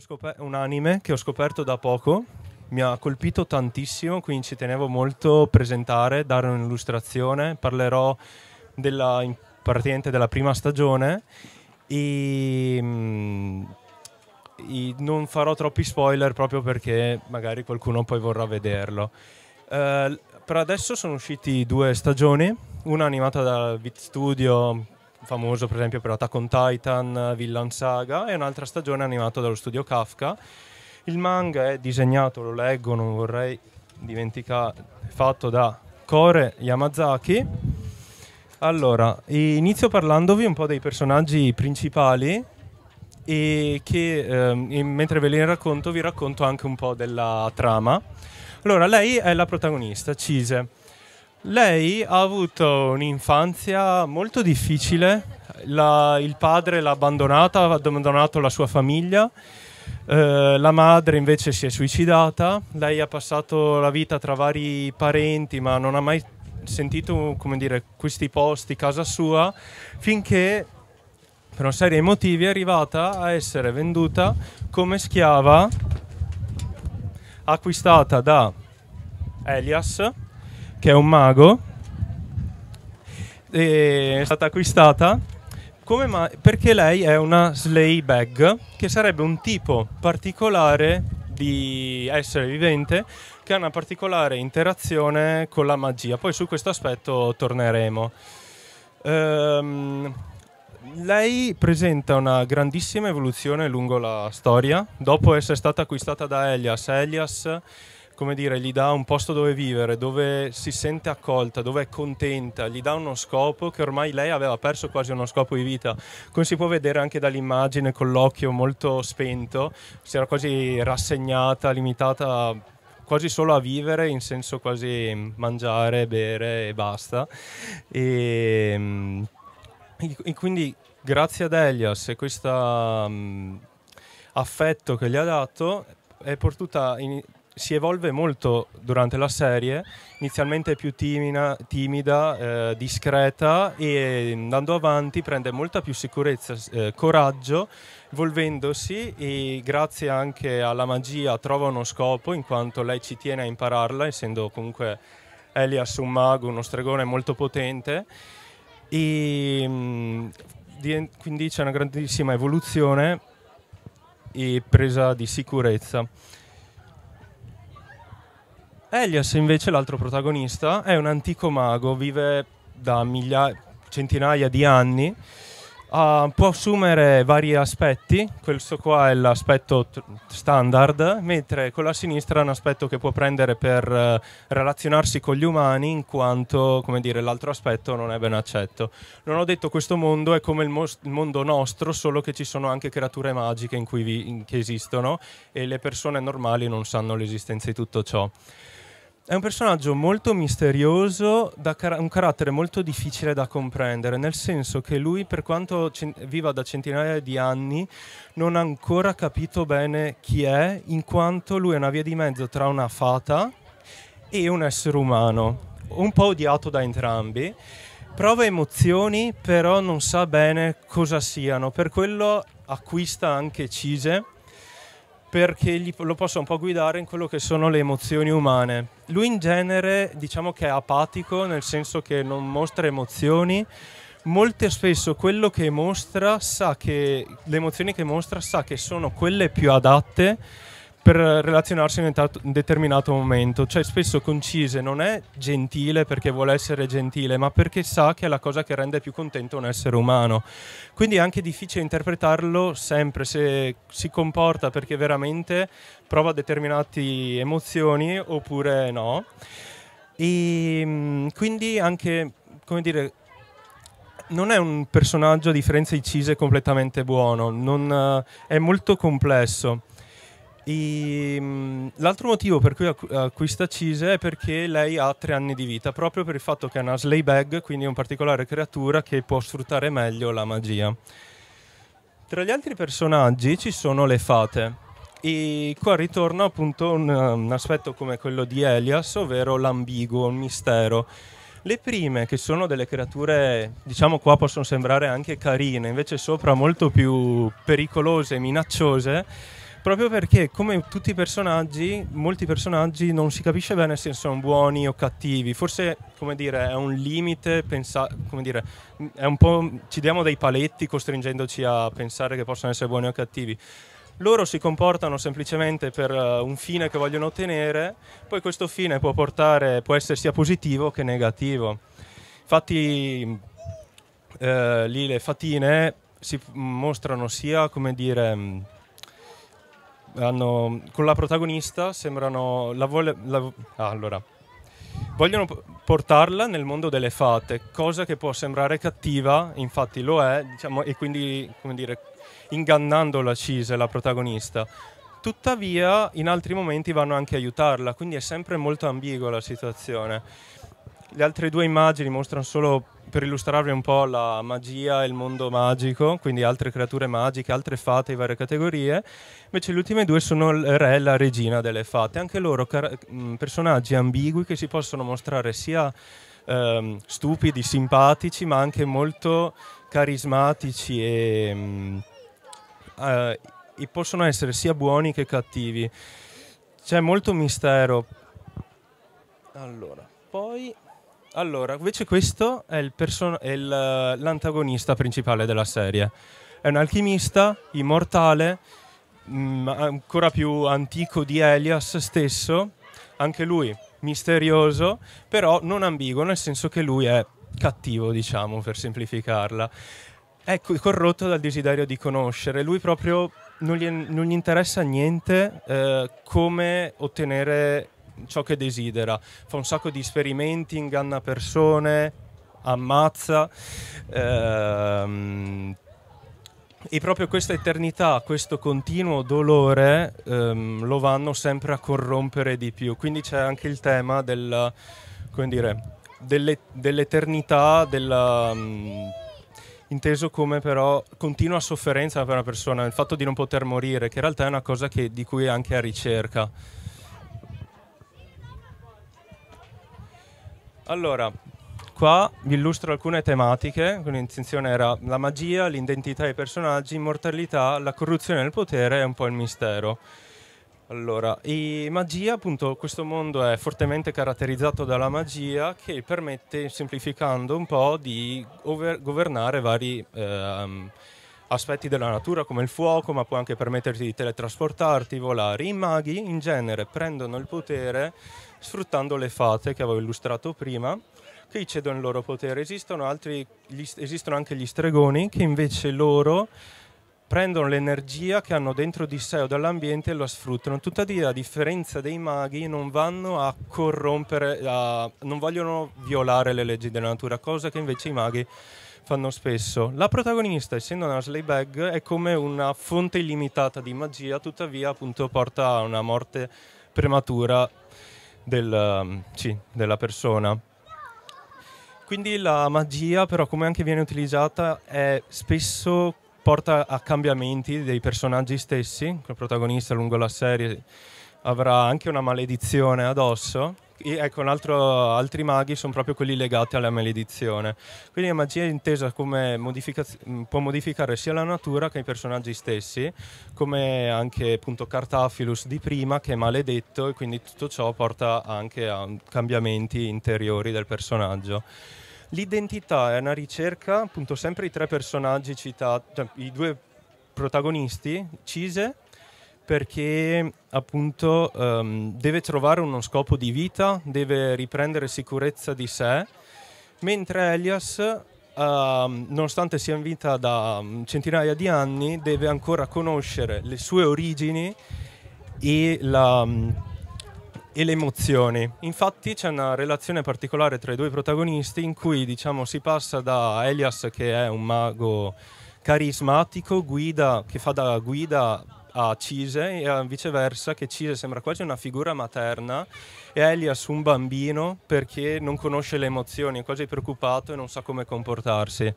scop- un anime che ho scoperto da poco, mi ha colpito tantissimo, quindi ci tenevo molto a presentare, dare un'illustrazione, parlerò della, praticamente della prima stagione e mm, i, non farò troppi spoiler proprio perché magari qualcuno poi vorrà vederlo. Uh, per adesso sono usciti due stagioni, una animata da Vit Studio famoso per esempio per Attack on Titan, Villan Saga, e un'altra stagione animata dallo studio Kafka. Il manga è disegnato, lo leggo, non vorrei dimenticare, fatto da Kore Yamazaki. Allora, inizio parlandovi un po' dei personaggi principali e che eh, mentre ve li racconto vi racconto anche un po' della trama. Allora, lei è la protagonista, Cise lei ha avuto un'infanzia molto difficile, la, il padre l'ha abbandonata, ha abbandonato la sua famiglia, eh, la madre invece si è suicidata, lei ha passato la vita tra vari parenti ma non ha mai sentito dire, questi posti, casa sua, finché per una serie di motivi è arrivata a essere venduta come schiava acquistata da Elias che è un mago, è stata acquistata ma- perché lei è una sleigh bag, che sarebbe un tipo particolare di essere vivente che ha una particolare interazione con la magia. Poi su questo aspetto torneremo. Ehm, lei presenta una grandissima evoluzione lungo la storia. Dopo essere stata acquistata da Elias, Elias come dire, gli dà un posto dove vivere, dove si sente accolta, dove è contenta, gli dà uno scopo che ormai lei aveva perso quasi uno scopo di vita. Come si può vedere anche dall'immagine con l'occhio molto spento, si era quasi rassegnata, limitata quasi solo a vivere, in senso quasi mangiare, bere e basta. Ehm, e, e quindi grazie ad Elias e questo mm, affetto che gli ha dato è potuta in, si evolve molto durante la serie, inizialmente più timida, timida eh, discreta e andando avanti prende molta più sicurezza, eh, coraggio, evolvendosi e grazie anche alla magia trova uno scopo in quanto lei ci tiene a impararla, essendo comunque Elias un mago, uno stregone molto potente. E, mh, mm, quindi c'è una grandissima evoluzione e presa di sicurezza. Elias, invece, l'altro protagonista, è un antico mago, vive da migliaia, centinaia di anni. Uh, può assumere vari aspetti, questo qua è l'aspetto t- standard, mentre con la sinistra è un aspetto che può prendere per uh, relazionarsi con gli umani in quanto, come dire, l'altro aspetto non è ben accetto. Non ho detto questo mondo è come il, mos- il mondo nostro, solo che ci sono anche creature magiche in cui vi- in- che esistono e le persone normali non sanno l'esistenza di tutto ciò. È un personaggio molto misterioso, da car- un carattere molto difficile da comprendere, nel senso che lui, per quanto cen- viva da centinaia di anni, non ha ancora capito bene chi è, in quanto lui è una via di mezzo tra una fata e un essere umano, un po' odiato da entrambi. Prova emozioni, però non sa bene cosa siano, per quello acquista anche Cise perché gli, lo possa un po' guidare in quello che sono le emozioni umane, lui in genere diciamo che è apatico, nel senso che non mostra emozioni. Molte spesso quello che mostra sa che le emozioni che mostra sa che sono quelle più adatte per relazionarsi in un determinato momento. Cioè spesso concise non è gentile perché vuole essere gentile, ma perché sa che è la cosa che rende più contento un essere umano. Quindi è anche difficile interpretarlo sempre se si comporta perché veramente prova determinate emozioni oppure no. E ehm, quindi anche, come dire, non è un personaggio a differenza di Cise completamente buono, non, eh, è molto complesso. E, ehm, l'altro motivo per cui acquista Cise è perché lei ha tre anni di vita, proprio per il fatto che è una sleigh bag, quindi è un particolare creatura che può sfruttare meglio la magia. Tra gli altri personaggi ci sono le fate. E qua ritorna appunto un, un aspetto come quello di Elias, ovvero l'ambiguo, il mistero. Le prime, che sono delle creature, diciamo qua possono sembrare anche carine, invece sopra molto più pericolose, e minacciose, proprio perché come tutti i personaggi, molti personaggi non si capisce bene se sono buoni o cattivi, forse come dire è un limite, pensa- come dire, un ci diamo dei paletti costringendoci a pensare che possono essere buoni o cattivi. Loro si comportano semplicemente per eh, un fine che vogliono ottenere, poi questo fine può, portare, può essere sia positivo che negativo. Infatti eh, lì le fatine si mostrano sia come dire hanno, con la protagonista sembrano... La vole, la, ah, allora, vogliono portarla nel mondo delle fate, cosa che può sembrare cattiva, infatti lo è, diciamo, e quindi, come dire, ingannando la Cise, la protagonista. Tuttavia, in altri momenti vanno anche a aiutarla, quindi è sempre molto ambigua la situazione. Le altre due immagini mostrano solo per illustrarvi un po' la magia e il mondo magico, quindi altre creature magiche, altre fate di varie categorie. Invece le ultime due sono il re e la regina delle fate, anche loro car- personaggi ambigui che si possono mostrare sia ehm, stupidi, simpatici, ma anche molto carismatici e, eh, e possono essere sia buoni che cattivi. C'è molto mistero. Allora, poi allora, invece questo è, il person- è il, eh, l'antagonista principale della serie. È un alchimista immortale, mh, mm, ancora più antico di Elias stesso, anche lui misterioso, però non ambiguo, nel senso che lui è cattivo, diciamo, per semplificarla. Ecco, è corrotto dal desiderio di conoscere, lui proprio non gli, non gli interessa niente eh, come ottenere ciò che desidera, fa un sacco di esperimenti, inganna persone, ammazza. Ehm, e proprio questa eternità, questo continuo dolore ehm, lo vanno sempre a corrompere di più. Quindi c'è anche il tema del, dire, delle, dell'eternità, della, mh, mm, inteso come però continua sofferenza per una persona, il fatto di non poter morire, che in realtà è una cosa che, di cui è anche a ricerca. Allora, qua vi illustro alcune tematiche, l'intenzione era la magia, l'identità dei personaggi, immortalità, la corruzione del potere e un po' il mistero. Allora, i magia, appunto, questo mondo è fortemente caratterizzato dalla magia che permette, semplificando un po', di over- governare vari ehm, aspetti della natura come il fuoco, ma può anche permetterti di teletrasportarti, volare. I maghi in genere prendono il potere sfruttando le fate che avevo illustrato prima, che gli cedono il loro potere. Esistono, altri, gli, esistono anche gli stregoni che invece loro prendono l'energia che hanno dentro di sé o dall'ambiente e la sfruttano. Tuttavia, a differenza dei maghi, non vanno a corrompere, a, non vogliono violare le leggi della natura, cosa che invece i maghi fanno spesso. La protagonista, essendo una sleigh bag, è come una fonte illimitata di magia, tuttavia appunto porta a una morte prematura del, um, sì, della persona. Quindi la magia, però, come anche viene utilizzata, è spesso porta a cambiamenti dei personaggi stessi. Il protagonista lungo la serie avrà anche una maledizione addosso ecco, altro, altri maghi sono proprio quelli legati alla maledizione. Quindi la magia è intesa come modificaz- può modificare sia la natura che i personaggi stessi, come anche appunto Cartafilus di prima che è maledetto e quindi tutto ciò porta anche a cambiamenti interiori del personaggio. L'identità è una ricerca, appunto sempre i tre personaggi citati, cioè, i due protagonisti, Cise perché appunto um, deve trovare uno scopo di vita, deve riprendere sicurezza di sé, mentre Elias, uh, nonostante sia in vita da mm, centinaia di anni, deve ancora conoscere le sue origini e, la, um, e le emozioni. Infatti c'è una relazione particolare tra i due protagonisti in cui diciamo, si passa da Elias che è un mago carismatico, guida, che fa da guida a Cise e eh, viceversa che Cise sembra quasi una figura materna e Elias un bambino perché non conosce le emozioni, è quasi preoccupato e non sa come comportarsi.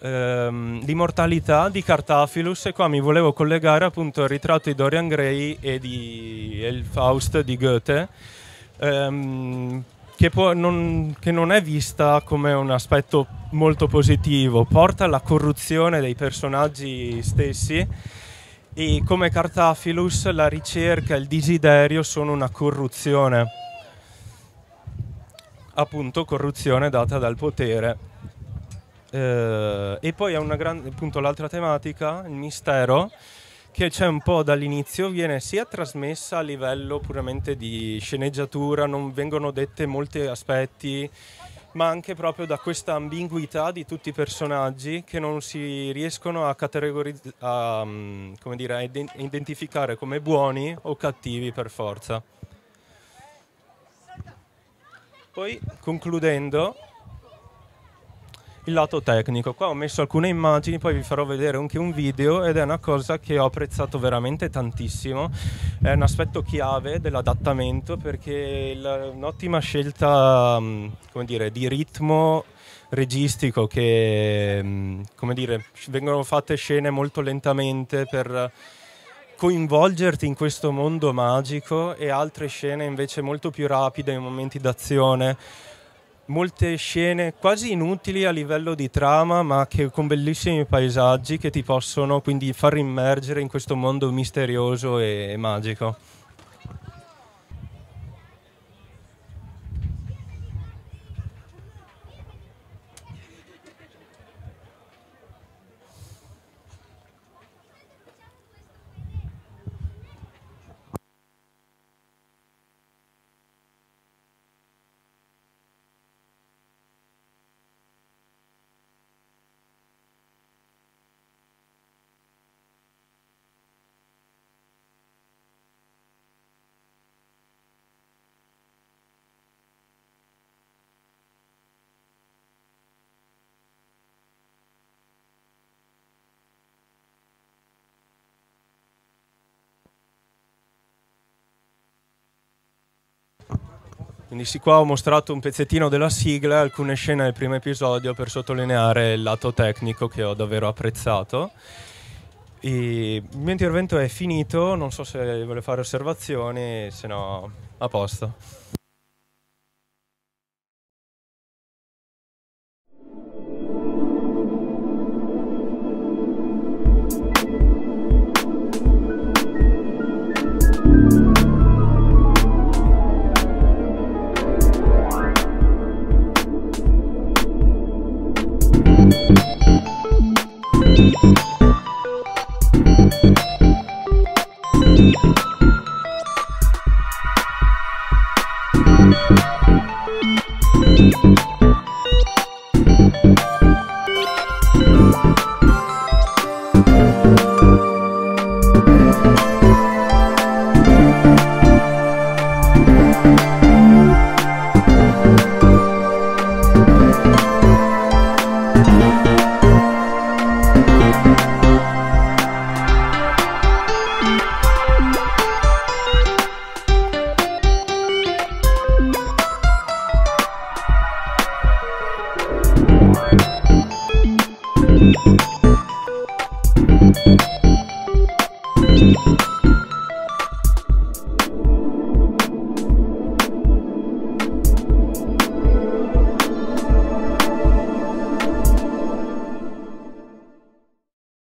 Ehm, l'immortalità di Cartafilus e qua mi volevo collegare appunto al ritratto di Dorian Gray e di El Faust di Goethe. Ehm, che, può, non, che, non, è vista come un aspetto molto positivo, porta alla corruzione dei personaggi stessi e come Cartafilus la ricerca e il desiderio sono una corruzione, appunto corruzione data dal potere. Eh, e poi è una grande, appunto l'altra tematica, il mistero, che c'è un po' dall'inizio, viene sia trasmessa a livello puramente di sceneggiatura, non vengono dette molti aspetti ma anche proprio da questa ambiguità di tutti i personaggi che non si riescono a, categorizzare, a, mm, a identificare come buoni o cattivi per forza. Poi concludendo, il lato tecnico. Qua ho messo alcune immagini, poi vi farò vedere anche un video ed è una cosa che ho apprezzato veramente tantissimo. È un aspetto chiave dell'adattamento perché è un'ottima scelta mm, come dire, di ritmo registico che mm, come dire, vengono fatte scene molto lentamente per coinvolgerti in questo mondo magico e altre scene invece molto più rapide in momenti d'azione molte scene quasi inutili a livello di trama, ma che con bellissimi paesaggi che ti possono quindi far immergere in questo mondo misterioso e magico. Quindi sì, qua ho mostrato un pezzettino della sigla, e alcune scene del primo episodio per sottolineare il lato tecnico che ho davvero apprezzato. E il mio intervento è finito, non so se vuole fare osservazioni, se no a posto.